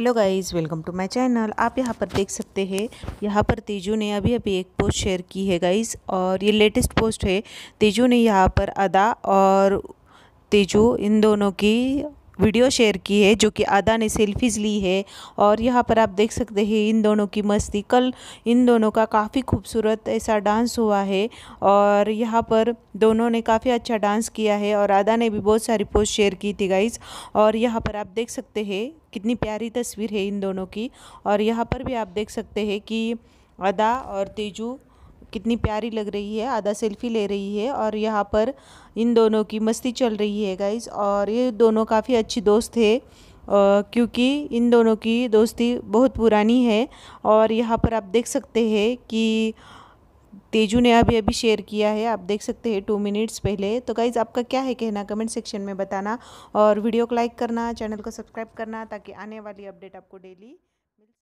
hello guys welcome to my channel आप यहाँ पर देख सकते हैं यहाँ पर तेजू ने अभी अभी एक पोस्ट शेयर की है गाइस और ये लेटेस्ट पोस्ट है तेजू ने यहाँ पर अदा और तेजू इन दोनों की वीडियो शेयर की है जो कि आदा ने सेल्फीज़ ली है और यहाँ पर आप देख सकते हैं इन दोनों की मस्ती कल इन दोनों का काफ़ी खूबसूरत ऐसा डांस हुआ है और यहाँ पर दोनों ने काफ़ी अच्छा डांस किया है और आदा ने भी बहुत सारी पोस्ट शेयर की थी गाइज और यहाँ पर आप देख सकते हैं कितनी प्यारी तस्वीर है इन दोनों की और यहाँ पर भी आप देख सकते हैं कि अदा और तेजू कितनी प्यारी लग रही है आधा सेल्फी ले रही है और यहाँ पर इन दोनों की मस्ती चल रही है गाइज और ये दोनों काफ़ी अच्छी दोस्त है क्योंकि इन दोनों की दोस्ती बहुत पुरानी है और यहाँ पर आप देख सकते हैं कि तेजू ने अभी अभी शेयर किया है आप देख सकते हैं टू मिनट्स पहले तो गाइज़ आपका क्या है कहना कमेंट सेक्शन में बताना और वीडियो को लाइक करना चैनल को सब्सक्राइब करना ताकि आने वाली अपडेट आपको डेली